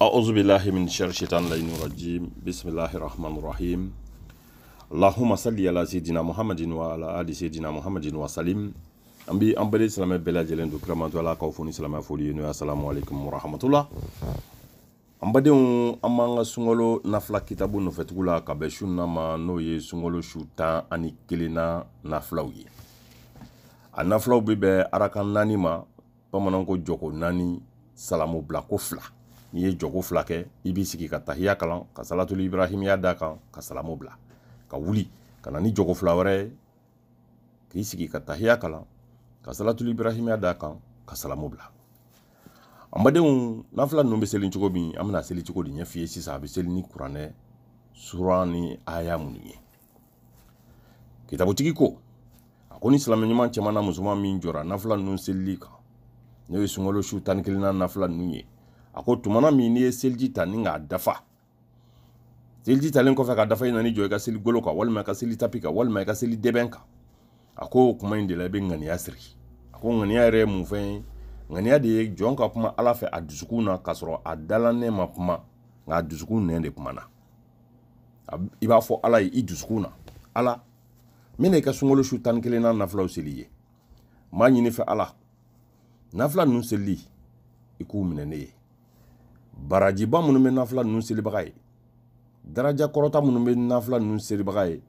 أعوذ بالله من شر الشيطان اللعين الرجيم بسم الله الرحمن الرحيم اللهم صل على سيدنا محمد وعلى آل سيدنا محمد وسلم أمبي أمبري سلام بلا جلن دكرم أنتوا لا كوفوني سلامة فولي نو السلام عليكم ورحمة الله أمبدي أم أمانغ سونغلو نفلا كتابو نفتقولا كبشون نما نوي سونغلو شوتا أني كلينا نفلوي النفلاو بيبي أراكان ناني ما بمانانكو جوكو ناني سلامو بلاكو فلاك n'i ye jogo fila kɛ i b'i sigi ka tahiya kalan ka salatulu ibrahimiya d'a kan ka salamu bila ka wuli ka na ni jogo fila wɛrɛ k'i sigi ka tahiya kalan ka salatulu ibrahimiya d'a kan ka salamu bila an badenw n'a fila ninnu bɛ seli cogo min an bɛna seli cogo di ɲɛ f'i ye sisan a bɛ seli ni kuranɛ sura ni aya minnu ye kitabutigi ko a ko ni silamɛ ɲuman cɛman na musoman min jɔra nafila ninnu selili kan n'o ye sunkalo su tan ni kelen na nafila ninnu ye a ko tumana min n'i ye seliji ta ni k'a dafa seliji talen kɔfɛ ka dafa i nani jɔ i ka seli golo kan walima i ka seli tapi kan walima i ka seli dɛbɛn kan a ko o kuma in de la i bɛ ŋaniya siri a ko ŋaniya yɛrɛ ye mun fɛn ye ŋaniya de ye jɔn ka kuma ala fɛ a dusukun na k'a sɔrɔ a dalanɛ ma kuma nka a dusukun nɛn de kumana i b'a fɔ ala ye i dusukun na ala min na i ka sunkalo su tan ni kelen na nafilaw seli ye n b'a ɲini fɛ ala nafila ninnu selili i k'u minɛ ne ye barajiba minnu bɛ nafila ninnu selibaga ye daraja kɔrɔta minnu bɛ nafila ninnu selibaga ye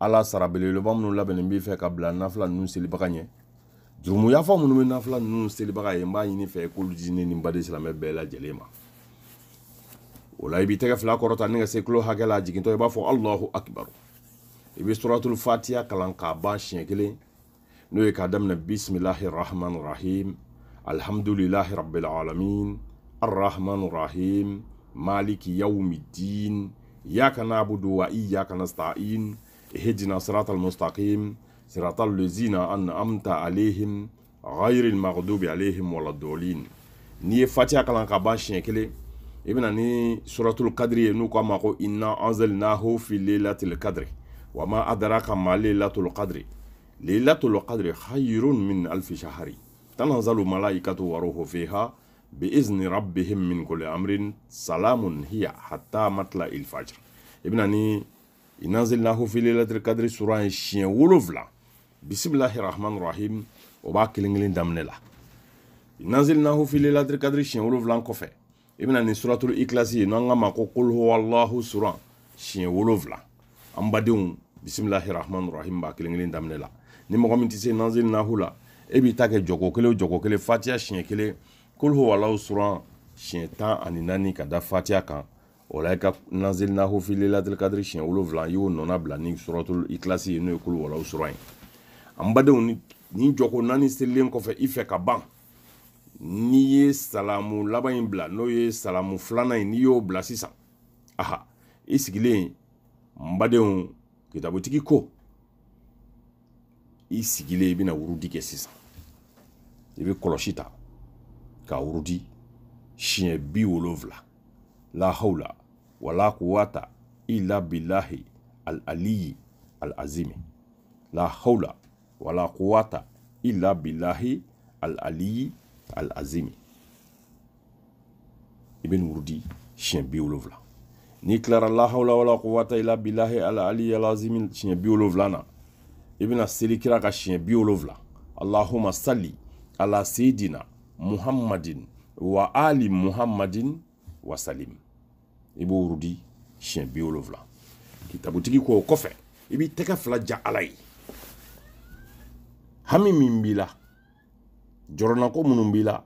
ala sara belebeleba minnu labɛnnen b'i fɛ ka bila nafila ninnu selibaga ɲɛ jurumuyafa minnu bɛ nafila ninnu selibaga ye n b'a ɲini fɛ k'olu di ne ni n baden silamɛ bɛɛ lajɛlen ma o la i b'i tɛgɛ fila kɔrɔta ni ka se tulo hakɛ la jigintɔ i b'a fɔ alahu akibaru i bɛ suratul fatiya kalan k'a ban siɲɛ kelen n'o ye k'a daminɛ bisimilahi rahman rahim alhamdulilahi rabbil alamin الرحمن الرحيم مالك يوم الدين إياك نعبد وإياك نستعين اهدنا صراط المستقيم صراط الذين أنعمت عليهم غير المغضوب عليهم ولا الضالين ني فاتيا كلان كباش كلي ابن ني سورة القدر نو كما قو إنا أنزلناه في ليلة القدر وما أدراك ما ليلة القدر ليلة القدر خير من ألف شهر تنزل الملائكة وروح فيها biizni rabbihim min kulli amrin salamun hiya hatta matla il fajr i bɛna ni inanzilahu fi lailatul kadiri sura ye siɲɛ wolonwula bisimilahi rahman rahim o b'a kelen kelen daminɛ la inanzilahu fi lailatul kadiri siɲɛ wolonwula kɔfɛ i bɛna ni suratul ikilasi ye n'an ka ma ko kul huwalahu sura siɲɛ wolonwula an badenw bisimilahi rahman rahim b'a kelen kelen daminɛ la ni mɔgɔ min tɛ se nanzilahu la e b'i ta kɛ jɔko kelen o jɔko kelen fatiha siɲɛ kelen kulhuwalaw suran siɲɛ tan ani naani ka da fatiya kan o la i ka nazeli na hofili ladili kadiri siɲɛ wolonwula i y'o nɔna bila ni suratul ikilasi ye n'o ye kulhuwalaw suran ye an badenw ni jɔko naani selilen kɔfɛ i fɛ ka ban n'i ye salamu laban in bila n'o ye salamu filanan ye n'i y'o bila sisan aha i sigilen n badenw kitabutigi ko i sigilen i bɛna wurudi kɛ sisan i bɛ kɔlɔsi ta k'a wurudi siɲɛ bi wolonfila lahawla wala kuwata ila bilahi al-aliyi al-azimi lahawla wala kuwata ila bilahi al-aliyi al-azimi i bɛ nin wurudi siɲɛ bi wolonfila n'i tilara lahawla wala kuwata ila bilahi al-aliyi al-azimi siɲɛ bi wolonfila na i bɛna seli kira ka siɲɛ bi wolonfila allahumma salli ala sayidina muhammadin wa ali muhammadin wa salim i b'o wurudi siɲɛ bi wolonfila kitabutigi ko o kɔfɛ i b'i tɛgɛ fila ja ala ye hami min b'i la jɔrɔnako minnu b'i la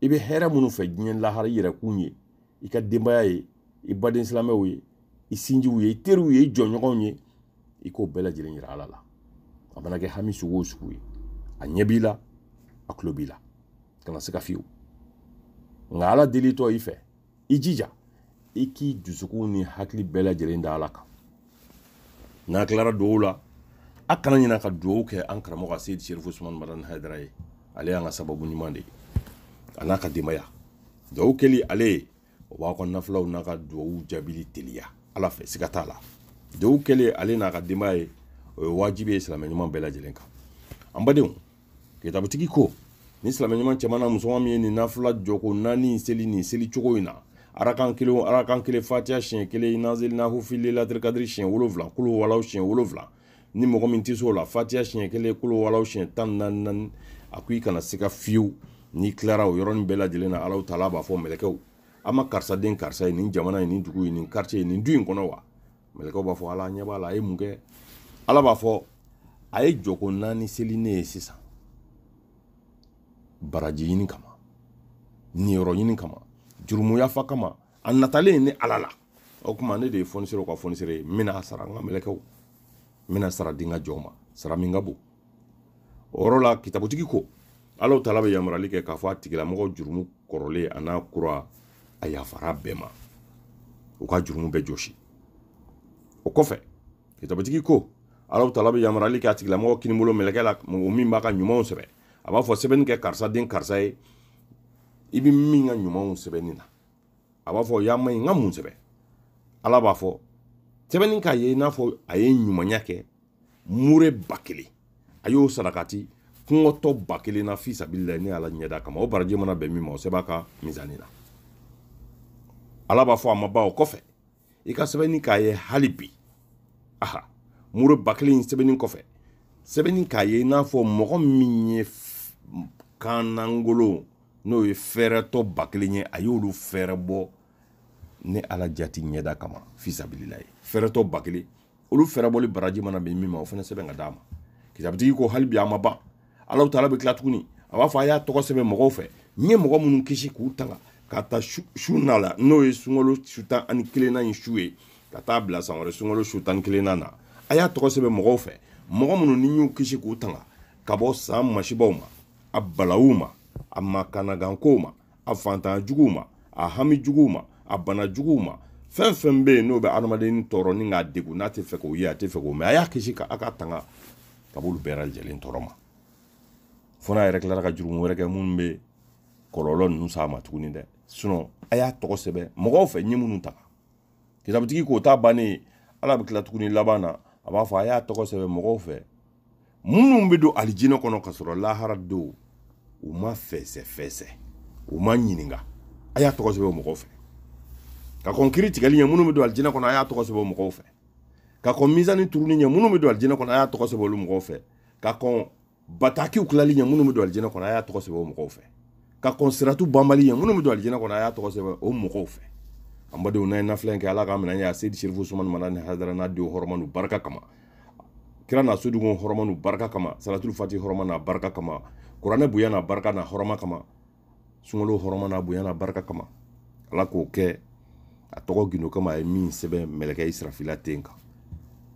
i bɛ hɛrɛ minnu fɛ diɲɛ lahara i yɛrɛ kun ye i ka denbaya ye i baden silamɛw ye i sinjiw ye i teriw ye i jɔɲɔgɔnw ye i k'o bɛɛ lajɛlen yira ala la a mana kɛ hami sugu o sugu ye a ɲɛ b'i la a tulo b'i la Kana se ka fiyewu nka ala delitɔ i fɛ i jija i k'i dusukun ni hakili bɛɛ lajɛlen da ala kan n'a tilara dugawu la a kana ɲina ka dugawu kɛ an karamɔgɔ se serifu usman mara ni hadara ye ale y'an ka sababu ɲuman de ye a n'a ka denbaya dugawu kɛli ale ye o b'a ka nafilaw n'a ka dugawu jaabili teliya ala fɛ siga t'a la dugawu kɛli ale n'a ka denbaya ye o ye wajibi ye silamɛ ɲuman bɛɛ lajɛlen kan an badenw kitabutigi ko ni silamɛ ɲuman cɛman na musoman min ye nin nafila jɔko naani seli nin seli cogo in na arakan kelen arakan kelen fatiya siɲɛ kelen nazeli nahufi lelatir kadiri siɲɛ wolonfila kulu walaw siɲɛ wolonfila ni mɔgɔ min tɛ se la fatiya siɲɛ kelen kulu walaw siɲɛ tan naani naani a ko i kana siga fiyewu n'i tilara o yɔrɔnin bɛɛ lajɛlen na alaw taala b'a fɔ mɛlɛkɛw an ma karisa den karisa ye nin jamana ye nin dugu ye nin quartier ye nin du in kɔnɔ wa mɛlɛkɛw b'a fɔ ala ɲɛ b'a la a ye mun kɛ ala b'a fɔ a ye jɔko naani seli ne ye sisan baraji ɲini kama niyɔrɔ ɲini kama jurumu yafa kama a natalen ni ala la o kuma ne de ye fɔnisere ka fɔnisere ye n bɛna sara n ka mɛlɛkɛw n bɛna sara di n ka jɔnw ma sara min ka bon o yɔrɔ la kitabutigi ko alaw taala bɛ yamaruyali kɛ k'a fɔ a tigilamɔgɔ jurumu kɔrɔlen a n'a kura a yafara bɛɛ ma u ka jurumu bɛɛ jɔsi o kɔfɛ kitabutigi ko alaw taala bɛ yamaruyali kɛ a tigilamɔgɔ kinibolo mɛlɛkɛ la mɔgɔ min b'a ka ɲumanw sɛbɛn a b'a fɔ sɛbɛnni kɛ karisa den karisa ye i bɛ min ka ɲumanw sɛbɛnni na a b'a fɔ y'a ma ɲi n ka mun sɛbɛn ala b'a fɔ sɛbɛnni k'a ye i n'a fɔ a ye ɲumanya kɛ mure ba kelen a y'o sarakati kungotɔ ba kelen na fi sabili la ni ala ɲɛda kama o baraji mana bɛn min ma o sɛbɛn ka mizani na ala b'a fɔ a ma ba o kɔfɛ i ka sɛbɛnni k'a ye hali bi aha mure ba kelen in sɛbɛnni kɔfɛ sɛbɛnni k'a ye i n'a fɔ mɔgɔ min ye kan nangolo n'o ye fɛɛrɛtɔ ba kelen ye a y'olu fɛɛrɛ bɔ ni ala jati ɲɛda kama fisabilila ye fɛɛrɛtɔ ba kelen olu fɛɛrɛbɔli baraji mana bɛ min ma o fana sɛbɛn ka d'a ma kitabutigi ko hali bi a ma ban alaw ta ala bɛ tila tuguni a b'a fɔ a y'a tɔgɔ sɛbɛn mɔgɔw fɛ n ye mɔgɔ minnu kisi k'u tanga ka taa su na la n'o ye sunkalo su tan ani kelenna in su ye ka taa bila san wɛrɛ sunkalo su tan ni kelenna na a y'a tɔgɔ sɛbɛn mɔgɔw fɛ mɔgɔ minnu ni y'u kisi k'u tanga ka bɔ san masibaw ma a balawu ma a makanagankow ma a fantanya juguw ma a hami juguw ma a bana juguw ma fɛn fɛn bɛ yen n'o bɛ adamaden tɔɔrɔ ni k'a degun n'a tɛ fɛ k'o ye a tɛ fɛ k'o mɛn a y'a kisi ka a ka tanga ka b'olu bɛɛ lajɛlen tɔɔrɔ ma fo n'a yɛrɛ tilara ka jurumu wɛrɛ kɛ minnu bɛ kɔlɔlɔ ninnu s'a ma tuguni dɛ sinɔn a y'a tɔgɔ sɛbɛn mɔgɔw fɛ n ye minnu ta kitabutigi k'o ta bannen ala bɛ tila tuguni laban na a b'a fɔ a y'a tɔgɔ sɛbɛn mɔgɔw fɛ minnu bɛ don alijinɛ kɔnɔ ka sɔrɔ lahara don u ma fɛsɛfɛsɛ u ma ɲininka a y'a tɔgɔ sɛbɛn mɔgɔw fɛ ka kɔn kiri tigɛli ɲɛ minnu bɛ don alijinɛ kɔnɔ a y'a tɔgɔ sɛbɛn mɔgɔw fɛ ka kɔn mizani turuni ɲɛ minnu bɛ don alijinɛ kɔnɔ a y'a tɔgɔ sɛbɛn olu mɔgɔw fɛ ka kɔn batakiw tilali ɲɛ minnu bɛ don alijinɛ kɔnɔ a y'a tɔgɔ sɛbɛn o mɔgɔw fɛ ka kɔn siratu banbali ɲɛ minnu bɛ don alijinɛ kɔnɔ a y'a tɔgɔ sɛbɛn o mɔgɔw fɛ an badenw n'a ye nafila kɛ ala ka minɛ ye a seyidi serifu sumani mana ni hadara n'a denw hɔrɔma barika kama kira na sodugun hɔrɔmanu barika kama salatul fati hɔrɔma n'a barika kama kuranɛ bonya n'a barika n'a hɔrɔma kama sunkalo hɔrɔma n'a bonya n'a barika kama ala k'o kɛ a tɔgɔ gindo kama a ye min sɛbɛn mɛlɛkɛ israfila ten kan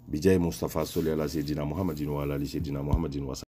bijayi mustafa soli ala sedina muhamadin wa ala ali sedina muhamadin wa